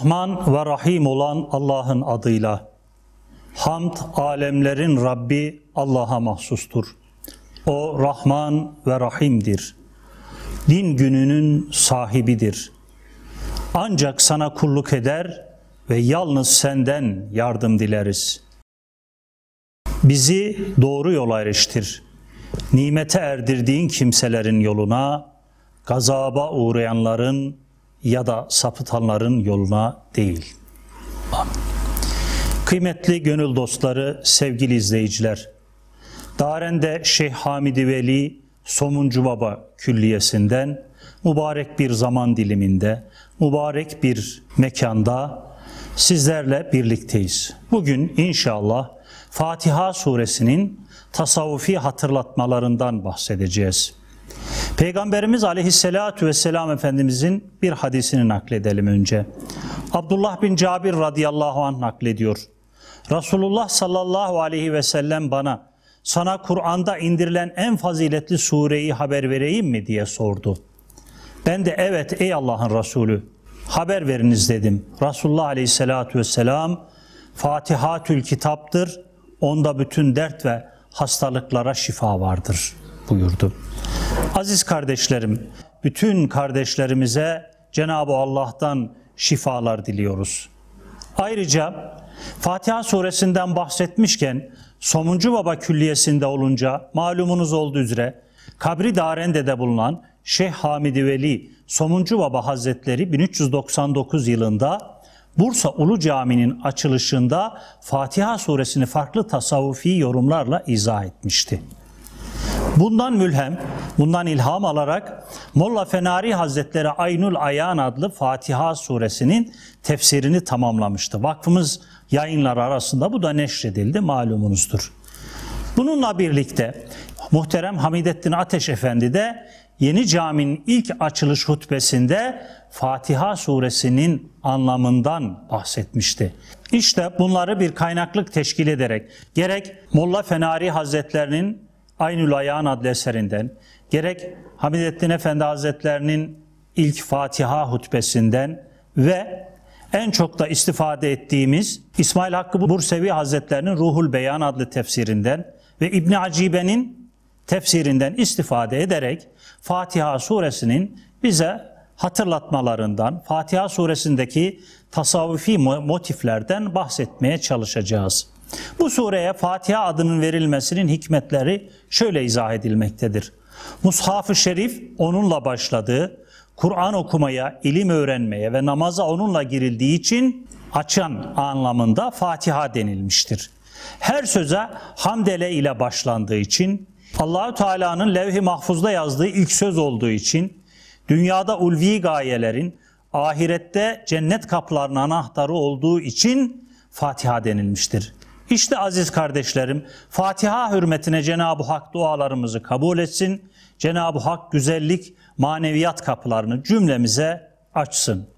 Rahman ve Rahim olan Allah'ın adıyla. Hamd alemlerin Rabbi Allah'a mahsustur. O Rahman ve Rahim'dir. Din gününün sahibidir. Ancak sana kulluk eder ve yalnız senden yardım dileriz. Bizi doğru yola eriştir. Nimete erdirdiğin kimselerin yoluna, gazaba uğrayanların ya da sapıtanların yoluna değil. Kıymetli gönül dostları, sevgili izleyiciler, Darende Şeyh Hamidi Veli Somuncu Baba Külliyesi'nden mübarek bir zaman diliminde, mübarek bir mekanda sizlerle birlikteyiz. Bugün inşallah Fatiha suresinin tasavvufi hatırlatmalarından bahsedeceğiz. Peygamberimiz aleyhissalatu vesselam Efendimizin bir hadisini nakledelim önce. Abdullah bin Cabir radıyallahu anh naklediyor. Resulullah sallallahu aleyhi ve sellem bana sana Kur'an'da indirilen en faziletli sureyi haber vereyim mi diye sordu. Ben de evet ey Allah'ın Resulü haber veriniz dedim. Resulullah aleyhissalatu vesselam Fatihatül kitaptır. Onda bütün dert ve hastalıklara şifa vardır buyurdu. Aziz kardeşlerim, bütün kardeşlerimize Cenab-ı Allah'tan şifalar diliyoruz. Ayrıca Fatiha suresinden bahsetmişken Somuncu Baba Külliyesi'nde olunca malumunuz olduğu üzere Kabri de bulunan Şeyh Hamidi Veli Somuncu Baba Hazretleri 1399 yılında Bursa Ulu Cami'nin açılışında Fatiha suresini farklı tasavvufi yorumlarla izah etmişti. Bundan mülhem, bundan ilham alarak Molla Fenari Hazretleri Aynul Ayan adlı Fatiha suresinin tefsirini tamamlamıştı. Vakfımız yayınları arasında bu da neşredildi malumunuzdur. Bununla birlikte muhterem Hamidettin Ateş Efendi de Yeni caminin ilk açılış hutbesinde Fatiha suresinin anlamından bahsetmişti. İşte bunları bir kaynaklık teşkil ederek gerek Molla Fenari Hazretlerinin Aynül Ayağan adlı eserinden, gerek Hamidettin Efendi Hazretlerinin ilk Fatiha hutbesinden ve en çok da istifade ettiğimiz İsmail Hakkı Bursevi Hazretlerinin Ruhul Beyan adlı tefsirinden ve İbni Acibe'nin tefsirinden istifade ederek Fatiha suresinin bize hatırlatmalarından, Fatiha suresindeki tasavvufi motiflerden bahsetmeye çalışacağız. Bu sureye Fatiha adının verilmesinin hikmetleri şöyle izah edilmektedir. Mushaf-ı Şerif onunla başladığı, Kur'an okumaya, ilim öğrenmeye ve namaza onunla girildiği için açan anlamında Fatiha denilmiştir. Her söze hamdele ile başlandığı için, Allahü Teala'nın levh-i mahfuzda yazdığı ilk söz olduğu için, dünyada ulvi gayelerin, ahirette cennet kaplarının anahtarı olduğu için Fatiha denilmiştir. İşte aziz kardeşlerim, Fatiha hürmetine Cenab-ı Hak dualarımızı kabul etsin. Cenab-ı Hak güzellik, maneviyat kapılarını cümlemize açsın.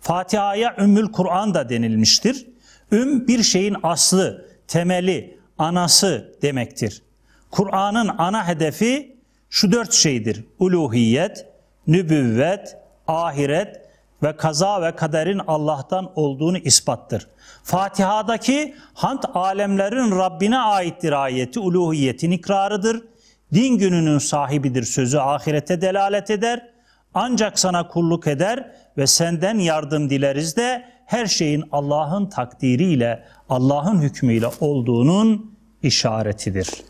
Fatiha'ya Ümmül Kur'an da denilmiştir. Üm bir şeyin aslı, temeli, anası demektir. Kur'an'ın ana hedefi şu dört şeydir. Uluhiyet, nübüvvet, ahiret ve kaza ve kaderin Allah'tan olduğunu ispattır. Fatiha'daki "Hant alemlerin Rabbine aittir ayeti uluhiyetin ikrarıdır. Din gününün sahibidir sözü ahirete delalet eder. Ancak sana kulluk eder ve senden yardım dileriz de her şeyin Allah'ın takdiriyle, Allah'ın hükmüyle olduğunun işaretidir.''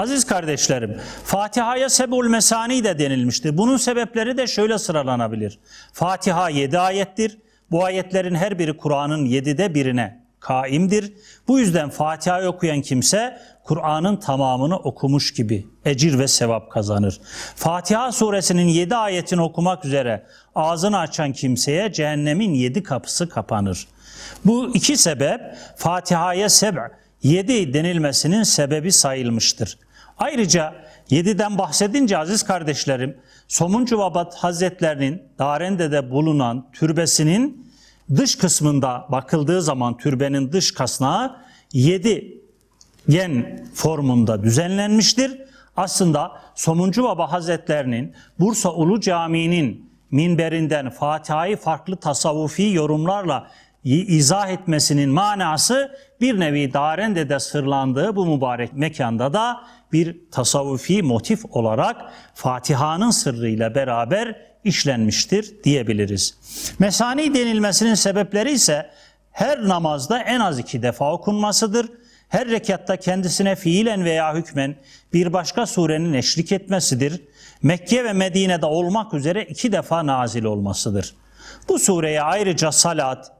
Aziz kardeşlerim, Fatiha'ya sebul mesani de denilmiştir. Bunun sebepleri de şöyle sıralanabilir. Fatiha 7 ayettir. Bu ayetlerin her biri Kur'an'ın 7'de birine kaimdir. Bu yüzden Fatiha'yı okuyan kimse Kur'an'ın tamamını okumuş gibi ecir ve sevap kazanır. Fatiha suresinin yedi ayetini okumak üzere ağzını açan kimseye cehennemin yedi kapısı kapanır. Bu iki sebep Fatiha'ya seb' 7 denilmesinin sebebi sayılmıştır. Ayrıca 7'den bahsedince aziz kardeşlerim, Somuncu Babat Hazretlerinin Darende'de bulunan türbesinin dış kısmında bakıldığı zaman türbenin dış kasnağı 7 yen formunda düzenlenmiştir. Aslında Somuncu Baba Hazretlerinin Bursa Ulu Camii'nin minberinden Fatiha'yı farklı tasavvufi yorumlarla izah etmesinin manası bir nevi darende de sırlandığı bu mübarek mekanda da bir tasavvufi motif olarak Fatiha'nın sırrıyla beraber işlenmiştir diyebiliriz. Mesani denilmesinin sebepleri ise her namazda en az iki defa okunmasıdır. Her rekatta kendisine fiilen veya hükmen bir başka surenin eşlik etmesidir. Mekke ve Medine'de olmak üzere iki defa nazil olmasıdır. Bu sureye ayrıca salat,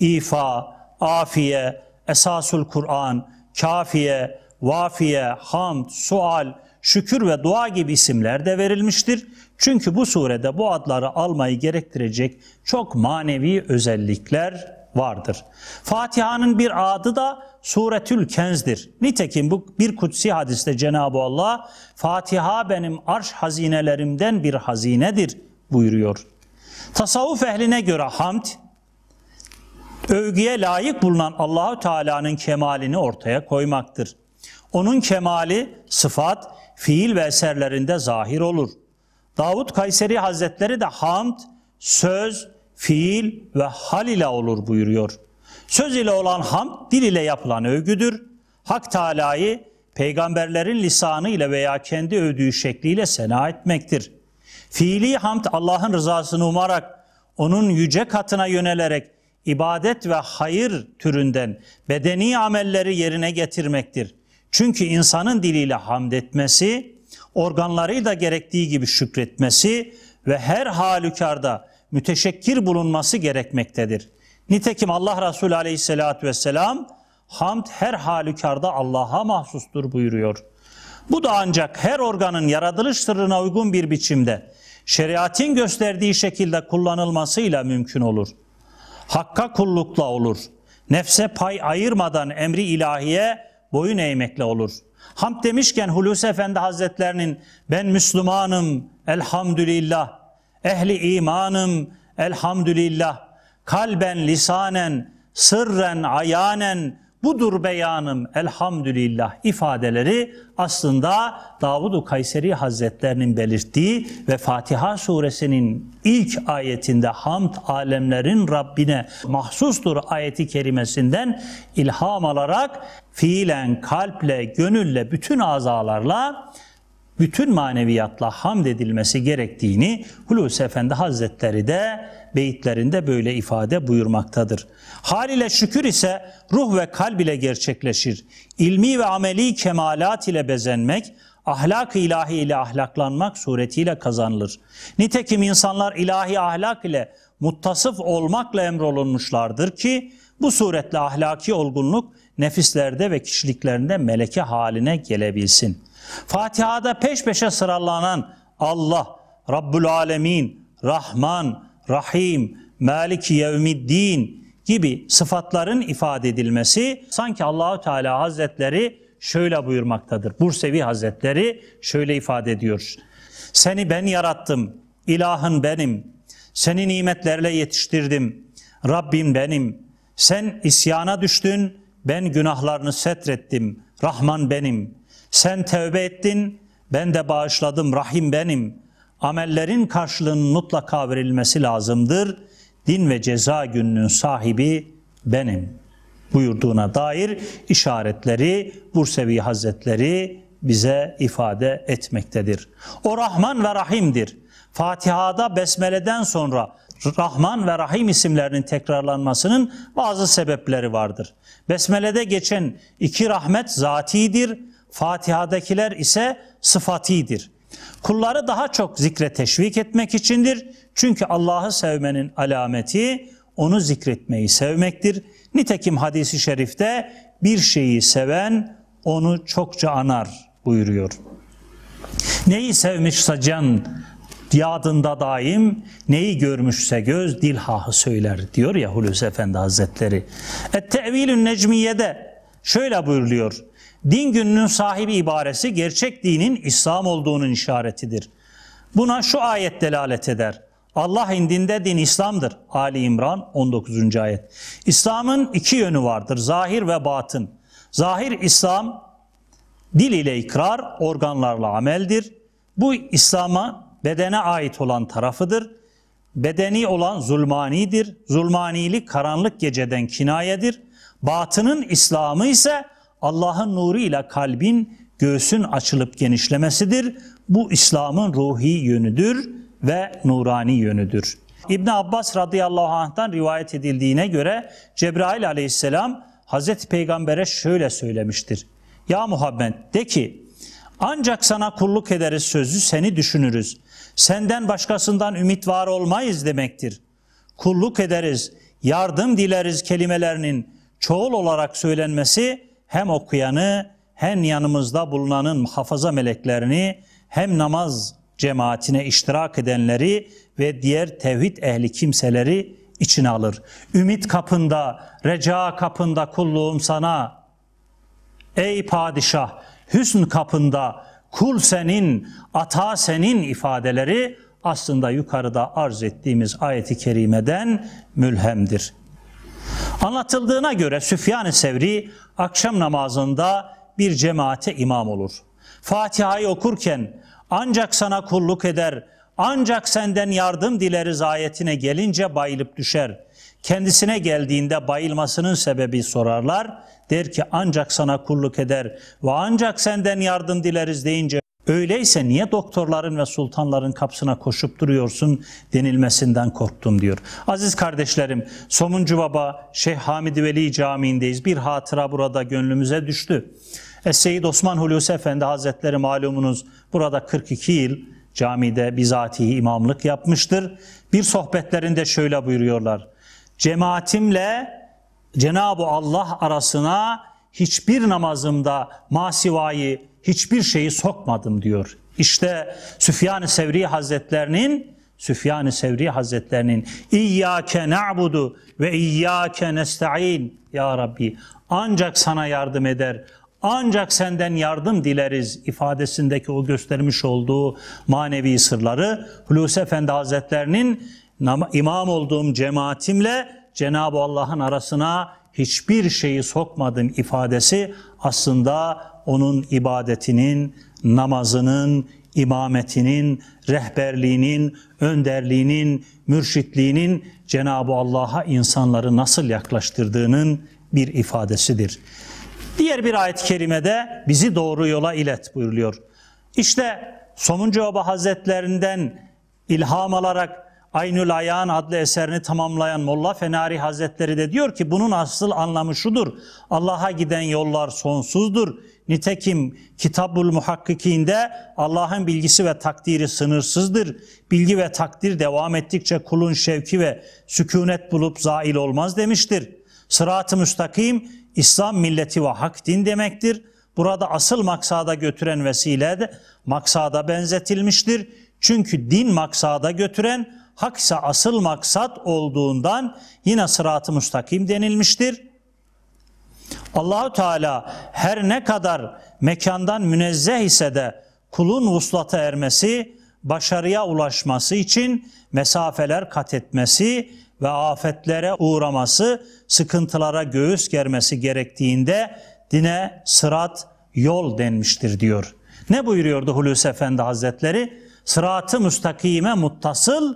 İfa, Afiye, Esasul Kur'an, Kafiye, Vafiye, Hamd, Sual, Şükür ve Dua gibi isimler de verilmiştir. Çünkü bu surede bu adları almayı gerektirecek çok manevi özellikler vardır. Fatiha'nın bir adı da Suretül Kenz'dir. Nitekim bu bir kutsi hadiste Cenab-ı Allah Fatiha benim arş hazinelerimden bir hazinedir buyuruyor. Tasavvuf ehline göre hamd övgüye layık bulunan Allahu Teala'nın kemalini ortaya koymaktır. Onun kemali sıfat, fiil ve eserlerinde zahir olur. Davut Kayseri Hazretleri de hamd, söz, fiil ve hal ile olur buyuruyor. Söz ile olan hamd dil ile yapılan övgüdür. Hak Teala'yı peygamberlerin lisanı ile veya kendi övdüğü şekliyle sena etmektir. Fiili hamd Allah'ın rızasını umarak, onun yüce katına yönelerek ibadet ve hayır türünden bedeni amelleri yerine getirmektir. Çünkü insanın diliyle hamd etmesi, organlarıyla gerektiği gibi şükretmesi ve her halükarda müteşekkir bulunması gerekmektedir. Nitekim Allah Resulü aleyhissalatü vesselam hamd her halükarda Allah'a mahsustur buyuruyor. Bu da ancak her organın yaratılış sırrına uygun bir biçimde şeriatin gösterdiği şekilde kullanılmasıyla mümkün olur.'' Hakka kullukla olur. Nefse pay ayırmadan emri ilahiye boyun eğmekle olur. Hamd demişken Hulusi Efendi Hazretlerinin ben Müslümanım elhamdülillah, ehli imanım elhamdülillah, kalben lisanen, sırren ayanen, budur beyanım elhamdülillah ifadeleri aslında Davud-u Kayseri Hazretlerinin belirttiği ve Fatiha suresinin ilk ayetinde hamd alemlerin Rabbine mahsustur ayeti kerimesinden ilham alarak fiilen, kalple, gönülle, bütün azalarla bütün maneviyatla hamd edilmesi gerektiğini Hulusi Efendi Hazretleri de beyitlerinde böyle ifade buyurmaktadır. Hal ile şükür ise ruh ve kalb ile gerçekleşir. İlmi ve ameli kemalat ile bezenmek, ahlak-ı ilahi ile ahlaklanmak suretiyle kazanılır. Nitekim insanlar ilahi ahlak ile muttasıf olmakla emrolunmuşlardır ki bu suretle ahlaki olgunluk nefislerde ve kişiliklerinde meleke haline gelebilsin.'' Fatiha'da peş peşe sıralanan Allah, Rabbul Alemin, Rahman, Rahim, Maliki Yevmiddin gibi sıfatların ifade edilmesi sanki Allahü Teala Hazretleri şöyle buyurmaktadır. Bursevi Hazretleri şöyle ifade ediyor. Seni ben yarattım, ilahın benim, seni nimetlerle yetiştirdim, Rabbim benim. Sen isyana düştün, ben günahlarını setrettim, Rahman benim. Sen tövbe ettin, ben de bağışladım, rahim benim. Amellerin karşılığının mutlaka verilmesi lazımdır. Din ve ceza gününün sahibi benim buyurduğuna dair işaretleri Bursevi Hazretleri bize ifade etmektedir. O Rahman ve Rahim'dir. Fatiha'da besmeleden sonra Rahman ve Rahim isimlerinin tekrarlanmasının bazı sebepleri vardır. Besmele'de geçen iki rahmet zatidir. Fatiha'dakiler ise sıfatidir. Kulları daha çok zikre teşvik etmek içindir. Çünkü Allah'ı sevmenin alameti onu zikretmeyi sevmektir. Nitekim hadisi şerifte bir şeyi seven onu çokça anar buyuruyor. Neyi sevmişse can yadında daim, neyi görmüşse göz dil dilhahı söyler diyor ya Hulusi Efendi Hazretleri. Et-Tevilün Necmiye'de şöyle buyuruyor din gününün sahibi ibaresi gerçek dinin İslam olduğunun işaretidir. Buna şu ayet delalet eder. Allah indinde din İslam'dır. Ali İmran 19. ayet. İslam'ın iki yönü vardır. Zahir ve batın. Zahir İslam dil ile ikrar, organlarla ameldir. Bu İslam'a bedene ait olan tarafıdır. Bedeni olan zulmanidir. Zulmanilik karanlık geceden kinayedir. Batının İslam'ı ise Allah'ın nuruyla kalbin göğsün açılıp genişlemesidir. Bu İslam'ın ruhi yönüdür ve nurani yönüdür. İbn Abbas radıyallahu anh'tan rivayet edildiğine göre Cebrail aleyhisselam Hazreti Peygamber'e şöyle söylemiştir. Ya Muhammed de ki ancak sana kulluk ederiz sözü seni düşünürüz. Senden başkasından ümit var olmayız demektir. Kulluk ederiz, yardım dileriz kelimelerinin çoğul olarak söylenmesi hem okuyanı hem yanımızda bulunanın hafaza meleklerini hem namaz cemaatine iştirak edenleri ve diğer tevhid ehli kimseleri içine alır. Ümit kapında, reca kapında kulluğum sana. Ey padişah, hüsn kapında kul senin, ata senin ifadeleri aslında yukarıda arz ettiğimiz ayeti kerimeden mülhemdir. Anlatıldığına göre Süfyan-ı Sevri akşam namazında bir cemaate imam olur. Fatiha'yı okurken ancak sana kulluk eder, ancak senden yardım dileriz ayetine gelince bayılıp düşer. Kendisine geldiğinde bayılmasının sebebi sorarlar. Der ki ancak sana kulluk eder ve ancak senden yardım dileriz deyince Öyleyse niye doktorların ve sultanların kapısına koşup duruyorsun denilmesinden korktum diyor. Aziz kardeşlerim, Somuncu Baba Şeyh Hamid Veli Camii'ndeyiz. Bir hatıra burada gönlümüze düştü. Es-Seyyid Osman Hulusi Efendi Hazretleri malumunuz burada 42 yıl camide bizatihi imamlık yapmıştır. Bir sohbetlerinde şöyle buyuruyorlar. Cemaatimle Cenab-ı Allah arasına hiçbir namazımda masivayı hiçbir şeyi sokmadım diyor. İşte Süfyan-ı Sevri Hazretlerinin Süfyan-ı Sevri Hazretlerinin İyyâke na'budu ve iyyâke nesta'in Ya Rabbi ancak sana yardım eder, ancak senden yardım dileriz ifadesindeki o göstermiş olduğu manevi sırları Hulusi Efendi Hazretlerinin imam olduğum cemaatimle Cenab-ı Allah'ın arasına hiçbir şeyi sokmadım ifadesi aslında onun ibadetinin, namazının, imametinin, rehberliğinin, önderliğinin, mürşitliğinin Cenab-ı Allah'a insanları nasıl yaklaştırdığının bir ifadesidir. Diğer bir ayet-i kerimede bizi doğru yola ilet buyuruluyor. İşte Somuncu Baba Hazretlerinden ilham alarak Aynül Ayağan adlı eserini tamamlayan Molla Fenari Hazretleri de diyor ki bunun asıl anlamı şudur. Allah'a giden yollar sonsuzdur. Nitekim Kitabul Muhakkikinde Allah'ın bilgisi ve takdiri sınırsızdır. Bilgi ve takdir devam ettikçe kulun şevki ve sükunet bulup zail olmaz demiştir. Sırat-ı müstakim İslam milleti ve hak din demektir. Burada asıl maksada götüren vesile de maksada benzetilmiştir. Çünkü din maksada götüren hak ise asıl maksat olduğundan yine sırat-ı müstakim denilmiştir. Allahu Teala her ne kadar mekandan münezzeh ise de kulun vuslata ermesi, başarıya ulaşması için mesafeler kat etmesi ve afetlere uğraması, sıkıntılara göğüs germesi gerektiğinde dine sırat yol denmiştir diyor. Ne buyuruyordu Hulusi Efendi Hazretleri? Sıratı ı müstakime muttasıl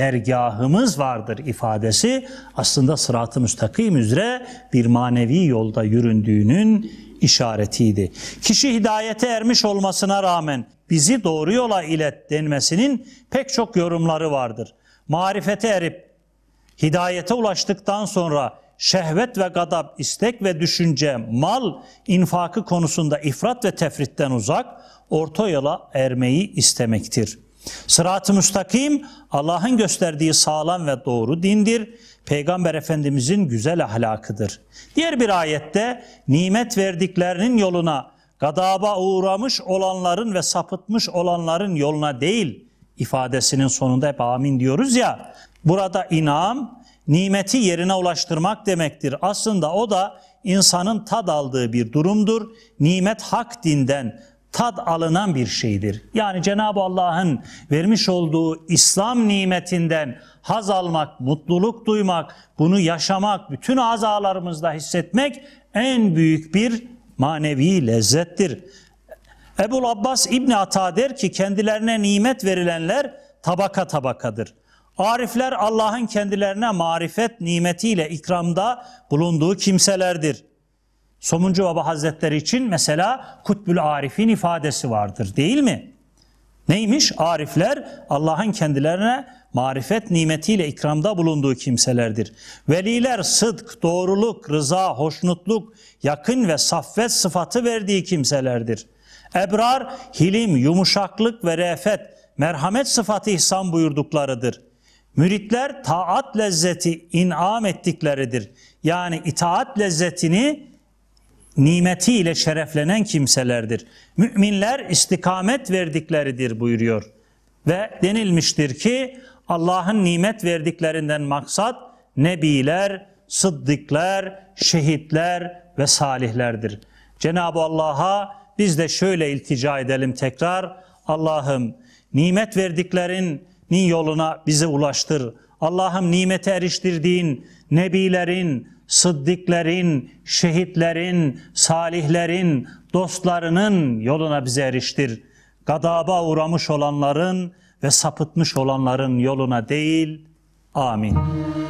dergahımız vardır ifadesi aslında sırat-ı müstakim üzere bir manevi yolda yüründüğünün işaretiydi. Kişi hidayete ermiş olmasına rağmen bizi doğru yola ilet denmesinin pek çok yorumları vardır. Marifete erip hidayete ulaştıktan sonra şehvet ve gadab, istek ve düşünce, mal infakı konusunda ifrat ve tefritten uzak, orta yola ermeyi istemektir.'' Sırat-ı müstakim Allah'ın gösterdiği sağlam ve doğru dindir. Peygamber Efendimizin güzel ahlakıdır. Diğer bir ayette nimet verdiklerinin yoluna, gadaba uğramış olanların ve sapıtmış olanların yoluna değil ifadesinin sonunda hep amin diyoruz ya. Burada inam nimeti yerine ulaştırmak demektir. Aslında o da insanın tad aldığı bir durumdur. Nimet hak dinden, tad alınan bir şeydir. Yani Cenab-ı Allah'ın vermiş olduğu İslam nimetinden haz almak, mutluluk duymak, bunu yaşamak, bütün azalarımızda hissetmek en büyük bir manevi lezzettir. Ebul Abbas İbni Ata der ki kendilerine nimet verilenler tabaka tabakadır. Arifler Allah'ın kendilerine marifet nimetiyle ikramda bulunduğu kimselerdir. Somuncu Baba Hazretleri için mesela Kutbül Arif'in ifadesi vardır değil mi? Neymiş? Arifler Allah'ın kendilerine marifet nimetiyle ikramda bulunduğu kimselerdir. Veliler sıdk, doğruluk, rıza, hoşnutluk, yakın ve saffet sıfatı verdiği kimselerdir. Ebrar, hilim, yumuşaklık ve refet, merhamet sıfatı ihsan buyurduklarıdır. Müritler taat lezzeti inam ettikleridir. Yani itaat lezzetini nimetiyle şereflenen kimselerdir. Müminler istikamet verdikleridir buyuruyor. Ve denilmiştir ki Allah'ın nimet verdiklerinden maksat nebiler, sıddıklar, şehitler ve salihlerdir. Cenab-ı Allah'a biz de şöyle iltica edelim tekrar. Allah'ım nimet verdiklerinin yoluna bizi ulaştır. Allah'ım nimete eriştirdiğin nebilerin, sıddıkların, şehitlerin, salihlerin, dostlarının yoluna bize eriştir. Gadaba uğramış olanların ve sapıtmış olanların yoluna değil. Amin.